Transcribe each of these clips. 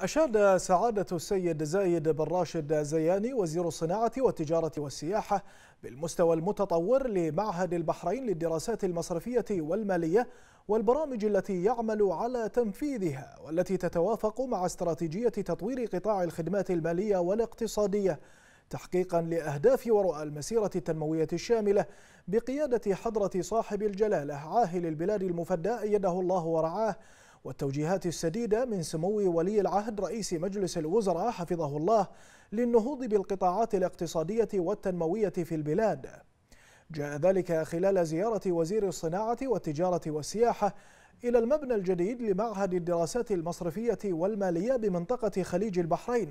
أشاد سعادة السيد زايد بن راشد زياني وزير الصناعة والتجارة والسياحة بالمستوى المتطور لمعهد البحرين للدراسات المصرفية والمالية والبرامج التي يعمل على تنفيذها والتي تتوافق مع استراتيجية تطوير قطاع الخدمات المالية والاقتصادية تحقيقا لأهداف ورؤى المسيرة التنموية الشاملة بقيادة حضرة صاحب الجلالة عاهل البلاد المفدى أيده الله ورعاه والتوجيهات السديدة من سمو ولي العهد رئيس مجلس الوزراء حفظه الله للنهوض بالقطاعات الاقتصادية والتنموية في البلاد جاء ذلك خلال زيارة وزير الصناعة والتجارة والسياحة إلى المبنى الجديد لمعهد الدراسات المصرفية والمالية بمنطقة خليج البحرين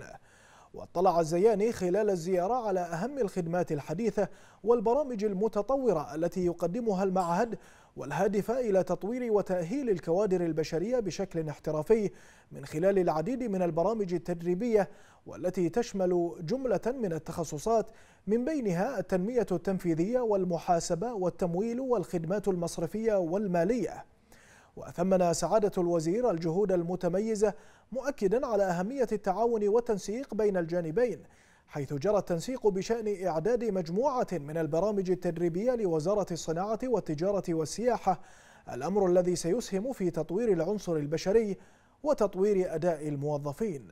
واطلع الزياني خلال الزيارة على أهم الخدمات الحديثة والبرامج المتطورة التي يقدمها المعهد والهادفة إلى تطوير وتأهيل الكوادر البشرية بشكل احترافي من خلال العديد من البرامج التدريبية والتي تشمل جملة من التخصصات من بينها التنمية التنفيذية والمحاسبة والتمويل والخدمات المصرفية والمالية وثمن سعادة الوزير الجهود المتميزة مؤكدا على أهمية التعاون والتنسيق بين الجانبين حيث جرى التنسيق بشأن إعداد مجموعة من البرامج التدريبية لوزارة الصناعة والتجارة والسياحة الأمر الذي سيسهم في تطوير العنصر البشري وتطوير أداء الموظفين